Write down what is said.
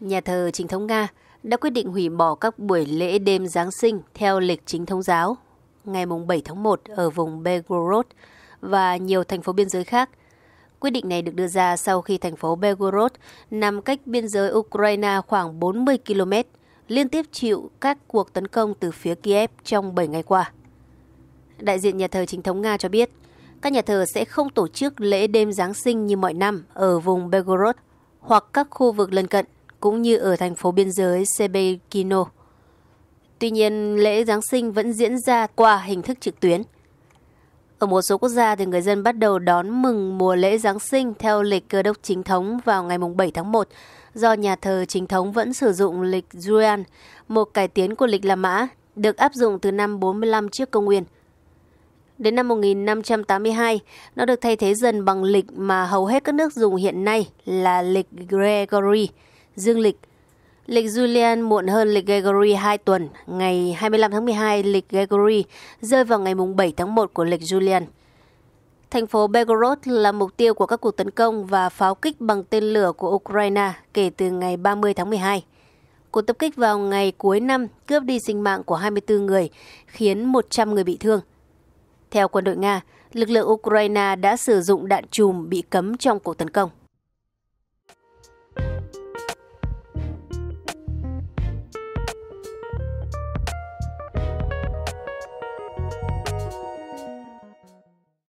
Nhà thờ chính thống Nga đã quyết định hủy bỏ các buổi lễ đêm Giáng sinh theo lịch chính thống giáo ngày 7 tháng 1 ở vùng Belgorod và nhiều thành phố biên giới khác. Quyết định này được đưa ra sau khi thành phố Belgorod nằm cách biên giới Ukraine khoảng 40 km, liên tiếp chịu các cuộc tấn công từ phía Kiev trong 7 ngày qua. Đại diện nhà thờ chính thống Nga cho biết, các nhà thờ sẽ không tổ chức lễ đêm Giáng sinh như mọi năm ở vùng Belgorod hoặc các khu vực lân cận cũng như ở thành phố biên giới Sebekino. Tuy nhiên, lễ Giáng sinh vẫn diễn ra qua hình thức trực tuyến. Ở một số quốc gia thì người dân bắt đầu đón mừng mùa lễ Giáng sinh theo lịch cơ đốc chính thống vào ngày 7 tháng 1 do nhà thờ chính thống vẫn sử dụng lịch Julian, một cải tiến của lịch La Mã được áp dụng từ năm 45 trước công nguyên. Đến năm 1582, nó được thay thế dần bằng lịch mà hầu hết các nước dùng hiện nay là lịch Gregory – dương lịch. Lịch Julian muộn hơn lịch Gregory 2 tuần, ngày 25 tháng 12 lịch Gregory rơi vào ngày 7 tháng 1 của lịch Julian. Thành phố Belgorod là mục tiêu của các cuộc tấn công và pháo kích bằng tên lửa của Ukraine kể từ ngày 30 tháng 12. Cuộc tập kích vào ngày cuối năm cướp đi sinh mạng của 24 người, khiến 100 người bị thương. Theo quân đội Nga, lực lượng Ukraine đã sử dụng đạn chùm bị cấm trong cuộc tấn công.